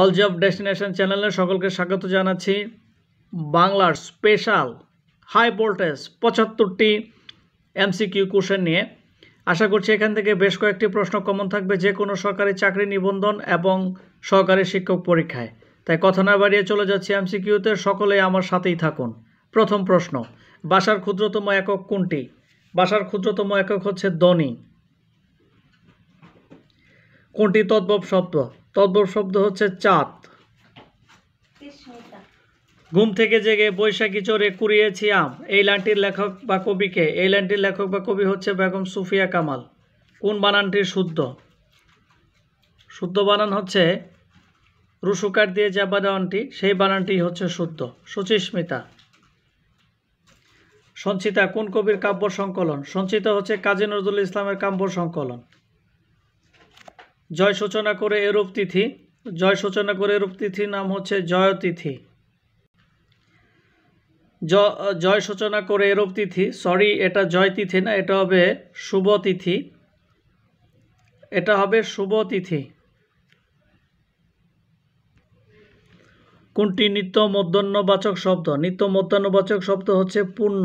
all job destination চ্যানেলে সকলকে স্বাগত জানাচ্ছি বাংলার স্পেশাল হাই ভোল্টেজ পঁচাত্তরটি এমসিকিউ কোশ্চেন নিয়ে আশা করছি এখান থেকে বেশ কয়েকটি প্রশ্ন কমন থাকবে যে কোনো সরকারি চাকরি নিবন্ধন এবং সহকারী শিক্ষক পরীক্ষায় তাই কথা না বাড়িয়ে চলে যাচ্ছি এমসিকিউতে সকলে আমার সাথেই থাকুন প্রথম প্রশ্ন বাসার ক্ষুদ্রতম একক কোনটি বাসার ক্ষুদ্রতম একক হচ্ছে দনি কোনটি তদ্ভব শব্দ তদ্বর শব্দ হচ্ছে চাঁদ ঘুম থেকে জেগে বৈশাখী চোরে কুড়িয়েছি আম এই লাইনটির লেখক বা কবিকে এই লাইনটির লেখক বা কবি হচ্ছে বেগম সুফিয়া কামাল কোন বানানটি শুদ্ধ শুদ্ধ বানান হচ্ছে রুসুকার দিয়ে যে বানানটি সেই বানানটি হচ্ছে শুদ্ধ সুচিস্মিতা সঞ্চিতা কোন কবির কাব্য সংকলন সঞ্চিতা হচ্ছে কাজী নজরুল ইসলামের কাব্য সংকলন জয় সূচনা করে এরূপ তিথি জয় সূচনা করে এরূপ তিথির নাম হচ্ছে জয়তিথি জয় সূচনা করে এরূপ তিথি সরি এটা জয় তিথি না এটা হবে শুভ তিথি এটা হবে শুভ তিথি কোনটি নিত্য মধ্যাহ্নবাচক শব্দ নিত্য মধ্যাহ্নবাচক শব্দ হচ্ছে পূর্ণ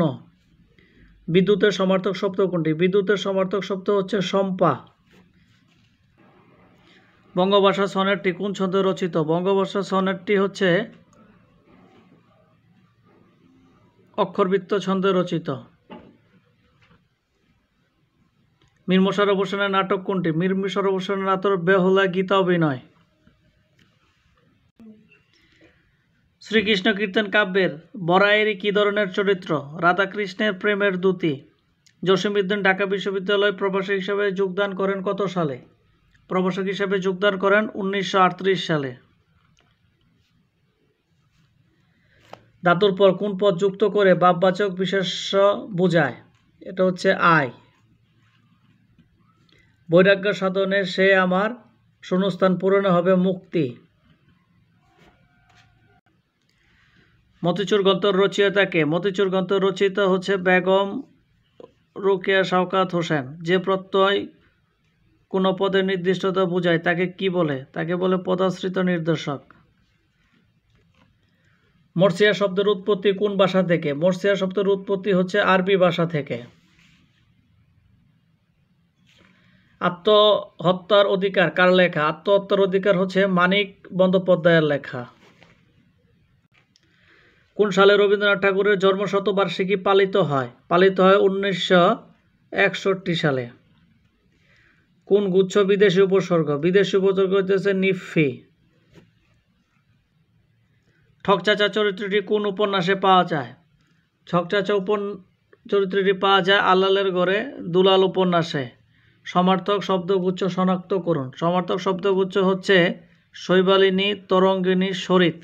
বিদ্যুতের সমার্থক শব্দ কোনটি বিদ্যুতের সমার্থক শব্দ হচ্ছে সম্পা বঙ্গভাষা সনেটটি কোন ছন্দে রচিত বঙ্গভাষা সনেটটি হচ্ছে অক্ষরবৃত্ত ছন্দে রচিত মীর অবসানের নাটক কোনটি মীর অবসানের নাটক বেহলা গীতা অভিনয় শ্রীকৃষ্ণ কীর্তন কাব্যের বরায়েরই কী ধরনের চরিত্র রাধাকৃষ্ণের প্রেমের দূতি জসীমউদ্দিন ঢাকা বিশ্ববিদ্যালয় প্রবাসী হিসেবে যোগদান করেন কত সালে প্রভাষক হিসেবে যোগদান করেন উনিশশো সালে ধাতুর পর কোন পদ যুক্ত করে বাপবাচক বিশেষ বোঝায় এটা হচ্ছে আয় বৈরাগ্য সাধনে সে আমার শূন্যস্থান পূরণে হবে মুক্তি মতিচুর গ্রন্থর রচয়িতাকে মতিচুর গ্রন্থ রচিত হচ্ছে বেগম রোকেয়া শাওকাত হোসেন যে প্রত্যয় কোনো পদের নির্দিষ্টতা বোঝায় তাকে কি বলে তাকে বলে পদাশ্রিত নির্দেশক মর্সিয়া শব্দের উৎপত্তি কোন ভাষা থেকে মর্সিয়া শব্দের উৎপত্তি হচ্ছে আরবি ভাষা থেকে আত্মহত্যার অধিকার কার লেখা আত্মহত্যার অধিকার হচ্ছে মানিক বন্দ্যোপাধ্যায়ের লেখা কোন সালে রবীন্দ্রনাথ ঠাকুরের জন্মশতবার্ষিকী পালিত হয় পালিত হয় উনিশশো সালে কোন গুচ্ছ বিদেশি উপসর্গ বিদেশি উপসর্গ হচ্ছে নিফি ঠকচাচা চরিত্রটি কোন উপন্যাসে পাওয়া যায় ঠকচাচা উপন চরিত্রটি পাওয়া যায় আল্লালের ঘরে দুলাল উপন্যাসে সমার্থক শব্দগুচ্ছ শনাক্ত করুন সমার্থক শব্দগুচ্ছ হচ্ছে শৈবালিনী তরঙ্গিনী শরিত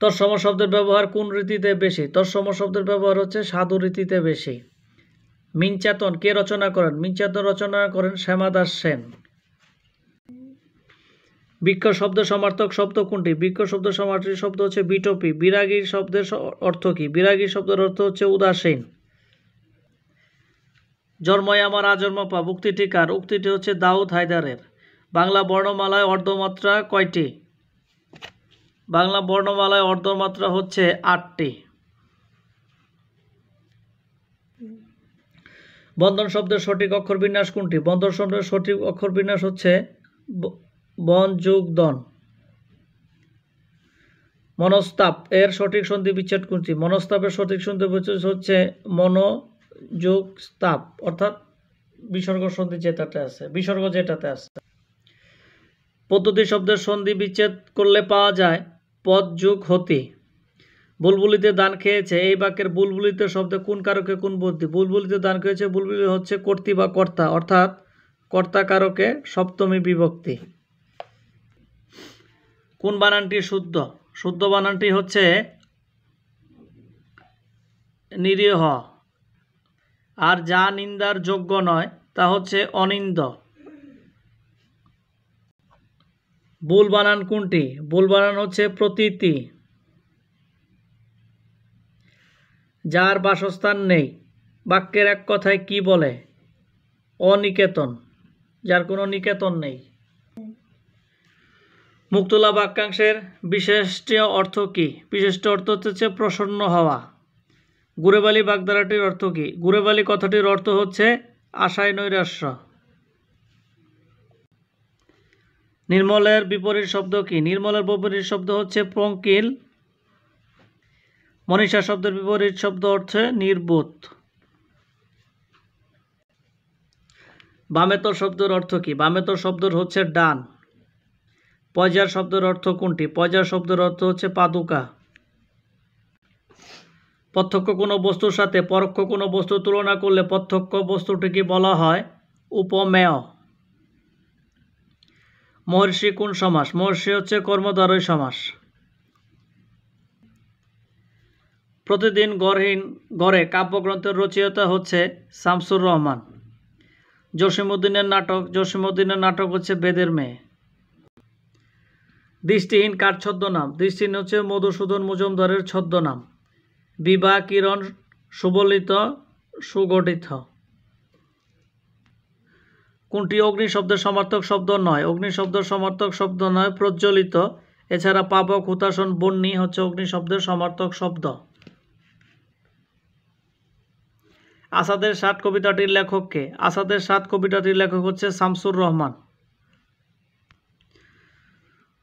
তৎসম শব্দের ব্যবহার কোন রীতিতে বেশি তৎসম শব্দের ব্যবহার হচ্ছে সাধু রীতিতে বেশি মিনচাতন কে রচনা করেন মিনচাতন রচনা করেন শ্যামা দাস সেন বৃক্ষ শব্দ সমার্থক শব্দ কোনটি বৃক্ষ শব্দ সমার্থক শব্দ হচ্ছে বিটপি বিরাগী শব্দের অর্থ কী বিরাগী শব্দের অর্থ হচ্ছে উদাসীন জন্মই আমার আজন্ম পাপ উক্তিটি কার উক্তিটি হচ্ছে দাউদ হায়দারের বাংলা বর্ণমালায় অর্ধমাত্রা কয়টি বাংলা বর্ণমালায় অর্ধমাত্রা হচ্ছে আটটি বন্ধন শব্দের সঠিক অক্ষর বিন্যাস কোনটি বন্ধন শব্দের সঠিক অক্ষর বিন্যাস হচ্ছে বন যুগ দন মনস্তাপ এর সঠিক সন্ধি বিচ্ছেদ কোনটি মনস্তাপের সঠিক সন্ধি বিচ্ছেদ হচ্ছে মনোযোগ স্তাপ অর্থাৎ বিসর্গ সন্ধি যেটাতে আছে বিসর্গ যেটাতে আছে পদ্ধতি শব্দের সন্ধি বিচ্ছেদ করলে পাওয়া যায় পদ যুগ হতি বুলবুলিতে দান খেয়েছে এই বাক্যের বুলবুলিতে শব্দে কোন কারকে কোন বুদ্ধি বুলবুলিতে দান খেয়েছে বুলবুলি হচ্ছে কর্তি বা কর্তা অর্থাৎ কর্তা কারকে সপ্তমী বিভক্তি কোন বানানটি শুদ্ধ শুদ্ধ বানানটি হচ্ছে নিরীহ আর যা নিন্দার যোগ্য নয় তা হচ্ছে অনিন্দ বুল বানান কোনটি বুল বানান হচ্ছে প্রতীতি যার বাসস্থান নেই বাক্যের এক কথায় কি বলে অনিকেতন যার কোনো নিকেতন নেই মুক্তলা বাক্যাংশের বিশিষ্ট অর্থ কি বিশিষ্ট অর্থ হচ্ছে প্রসন্ন হওয়া গুরেবালি বাগদারাটির অর্থ কি গুরেবালি কথাটির অর্থ হচ্ছে আশায় নৈরাশ্য নির্মলের বিপরীত শব্দ কি নির্মলের বিপরীত শব্দ হচ্ছে পঙ্কিল মনীষা শব্দের বিপরীত শব্দ অর্থে নির্বোধ বামেতর শব্দের অর্থ কি বামেতর শব্দের হচ্ছে ডান পয়জার শব্দের অর্থ কোনটি পয়জার শব্দের অর্থ হচ্ছে পাদুকা প্রত্যক্ষ কোনো বস্তুর সাথে পরোক্ষ কোনো বস্তু তুলনা করলে প্রত্যক্ষ বস্তুটিকে বলা হয় উপমেয় মহর্ষি কোন সমাস মহর্ষি হচ্ছে কর্মদ্বারই সমাস প্রতিদিন গড়হীন গড়ে কাব্যগ্রন্থের রচয়িতা হচ্ছে শামসুর রহমান জসিমুদ্দিনের নাটক জসিমুদ্দিনের নাটক হচ্ছে বেদের মেয়ে দৃষ্টিহীন কার ছদ্মনাম দৃষ্টিহীন হচ্ছে মধুসূদন মজুমদারের ছদ্মনাম বিবাহ কিরণ সুবলিত সুগঠিত কোনটি অগ্নি শব্দের সমার্থক শব্দ নয় অগ্নি শব্দের সমার্থক শব্দ নয় প্রজ্বলিত এছাড়া পাবক হুতাসন বন্যী হচ্ছে অগ্নি শব্দের সমার্থক শব্দ আসাদের সাত কবিতাটির লেখককে আসাদের সাত কবিতাটির লেখক হচ্ছে শামসুর রহমান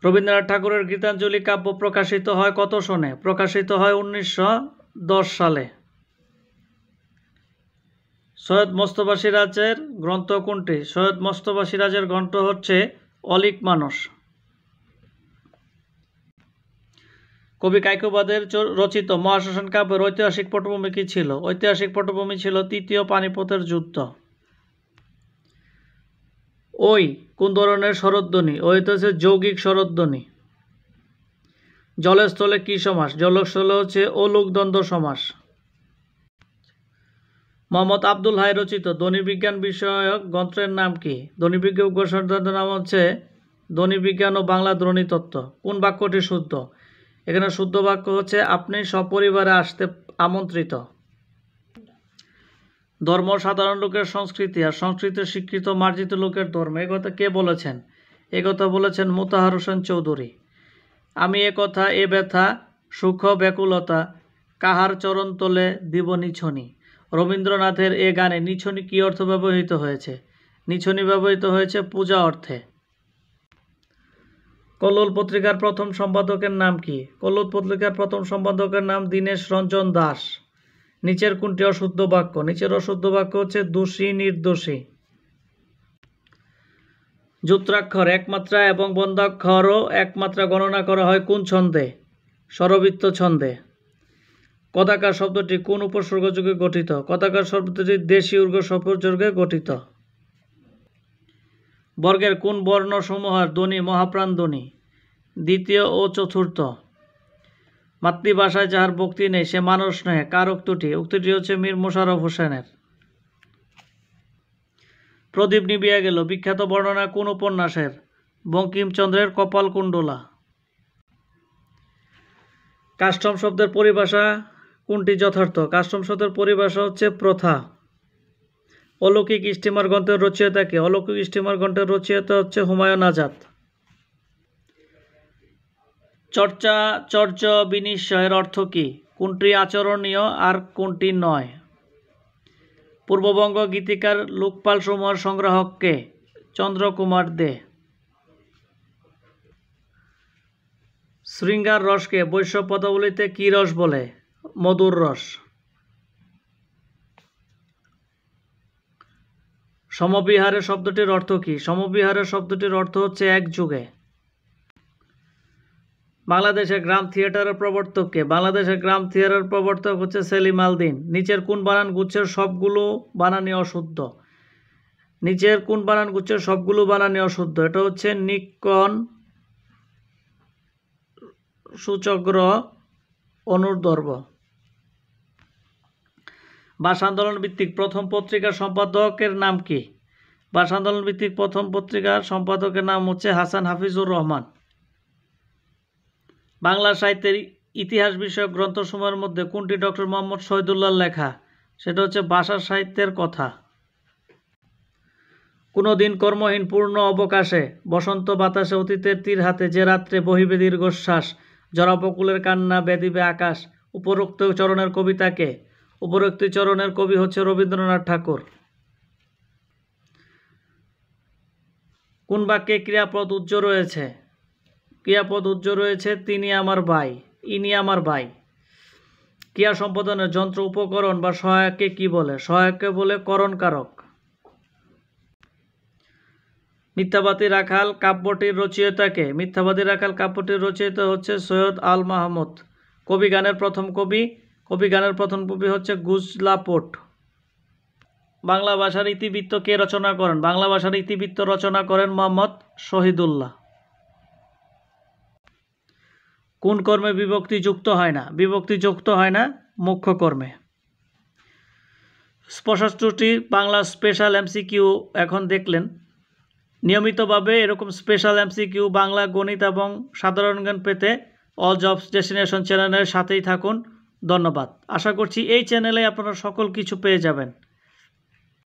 রবীন্দ্রনাথ ঠাকুরের গীতাঞ্জলি কাব্য প্রকাশিত হয় কত সনে প্রকাশিত হয় উনিশশো সালে সৈয়দ মস্তবাসী রাজের গ্রন্থ কোনটি সৈয়দ মস্তবাসী রাজের গ্রন্থ হচ্ছে অলিক মানুষ কবি কাইকুবাদের রচিত মহাশাসন কাব্যের ঐতিহাসিক পটভূমি কি ছিল ঐতিহাসিক পটভূমি ছিল তৃতীয় পানিপথের যুদ্ধ ওই কোন ধরনের শরদ্ধ্বনি ওই হচ্ছে যৌগিক জলের জলস্থলে কি সমাস জলস্থলে হচ্ছে অলুকদ্বন্দ্ব সমাস মোহাম্মদ আব্দুল হাই রচিত বিজ্ঞান বিষয়ক গ্রন্থের নাম কি বিজ্ঞান গ্রন্থের নাম হচ্ছে বিজ্ঞান ও বাংলা ধ্বনিতত্ত্ব কোন বাক্যটি শুদ্ধ এখানে শুদ্ধ বাক্য হচ্ছে আপনি সপরিবারে আসতে আমন্ত্রিত ধর্ম সাধারণ লোকের সংস্কৃতি আর সংস্কৃতি শিক্ষিত মার্জিত লোকের ধর্ম এ কথা কে বলেছেন এ কথা বলেছেন মোতাহার হোসেন চৌধুরী আমি এ কথা এ ব্যথা সুখ ব্যাকুলতা কাহার চরণ তোলে দিব নিছনি রবীন্দ্রনাথের এ গানে নিছনি কী অর্থ ব্যবহৃত হয়েছে নিছনি ব্যবহৃত হয়েছে পূজা অর্থে কল্লোল পত্রিকার প্রথম সম্পাদকের নাম কি কল্লোল পত্রিকার প্রথম সম্পাদকের নাম দীনেশ রঞ্জন দাস নিচের কোনটি অশুদ্ধ বাক্য নিচের অশুদ্ধ বাক্য হচ্ছে দোষী নির্দোষী যুত্রাক্ষর একমাত্রা এবং বন্ধাক্ষরও একমাত্রা গণনা করা হয় কোন ছন্দে স্বরবৃত্ত ছন্দে কদাকার শব্দটি কোন উপসর্গযোগে গঠিত কদাকার শব্দটি দেশি উর্গ সপর্যোগে গঠিত বর্গের কোন বর্ণসমূহের ধ্বনি মহাপ্রাণ ধ্বনি দ্বিতীয় ও চতুর্থ মাতৃভাষায় যাহার ভক্তি নেই সে মানুষ নহে কার উক্তটি উক্তিটি হচ্ছে মীর মোশারফ হোসেনের প্রদীপ নিবিয়া গেল বিখ্যাত বর্ণনা কোন উপন্যাসের বঙ্কিমচন্দ্রের কপালকুণ্ডলা কাস্টম শব্দের পরিভাষা কোনটি যথার্থ কাস্টম শব্দের পরিভাষা হচ্ছে প্রথা অলৌকিক ইস্টিমার গ্রন্থের কে অলৌকিক ইস্টিমার গ্রন্থের রচয়িতা হচ্ছে হুমায়ুন আজাদ চর্চা চর্চ বিনিশ্চয়ের অর্থ কী কোনটি আচরণীয় আর কোনটি নয় পূর্ববঙ্গ গীতিকার লোকপাল সমূহের সংগ্রাহককে চন্দ্রকুমার দে শৃঙ্গার রসকে বৈশ্য পদাবলিতে কী রস বলে মধুর রস সমবিহারে শব্দটির অর্থ কী সমবিহারে শব্দটির অর্থ হচ্ছে এক যুগে বাংলাদেশের গ্রাম থিয়েটারের প্রবর্তককে বাংলাদেশের গ্রাম থিয়েটারের প্রবর্তক হচ্ছে সেলিম আলদিন নিচের কোন বানান গুচ্ছের সবগুলো বানানি অশুদ্ধ নিচের কোন বানান গুচ্ছের সবগুলো বানানি অশুদ্ধ এটা হচ্ছে নিকন সূচগ্র অনুর্দর্ভ ভাষা আন্দোলন ভিত্তিক প্রথম পত্রিকার সম্পাদকের নাম কি ভাষা আন্দোলন ভিত্তিক প্রথম পত্রিকার সম্পাদকের নাম হচ্ছে হাসান হাফিজুর রহমান বাংলা সাহিত্যের ইতিহাস বিষয়ক গ্রন্থসমূহের মধ্যে কোনটি ডক্টর মোহাম্মদ শহীদুল্লাহ লেখা সেটা হচ্ছে ভাষা সাহিত্যের কথা কোনো দিন কর্মহীন পূর্ণ অবকাশে বসন্ত বাতাসে অতীতের তীর হাতে যে রাত্রে বহিবে দীর্ঘশ্বাস জরাপকুলের কান্না বেদিবে আকাশ উপরোক্ত চরণের কবিতাকে উপরোক্তি চরণের কবি হচ্ছে রবীন্দ্রনাথ ঠাকুর কোন বাক্যে ক্রিয়াপদ উজ্জ্ব রয়েছে ক্রিয়াপদ উজ্জ্ব রয়েছে তিনি আমার ভাই ইনি আমার ভাই ক্রিয়া সম্পাদনের যন্ত্র উপকরণ বা সহায়ককে কি বলে সহায়ককে বলে করণকারক মিথ্যাবাদী রাখাল কাব্যটির রচয়িতাকে মিথ্যাবাদী রাখাল কাব্যটির রচয়িতা হচ্ছে সৈয়দ আল মাহমুদ কবি গানের প্রথম কবি কবি গানের প্রথম কবি হচ্ছে গুজলাপট বাংলা ভাষার ইতিবৃত্ত কে রচনা করেন বাংলা ভাষার ইতিবৃত্ত রচনা করেন মোহাম্মদ শহীদুল্লাহ কোন কর্মে বিভক্তি যুক্ত হয় না বিভক্তি যুক্ত হয় না মুখ্য কর্মে স্পষ্টটি বাংলা স্পেশাল এমসিকিউ এখন দেখলেন নিয়মিতভাবে এরকম স্পেশাল এমসিকিউ বাংলা গণিত এবং সাধারণ জ্ঞান পেতে অল জবস ডেস্টিনেশন চ্যানেলের সাথেই থাকুন ধন্যবাদ আশা করছি এই চ্যানেলে আপনারা সকল কিছু পেয়ে যাবেন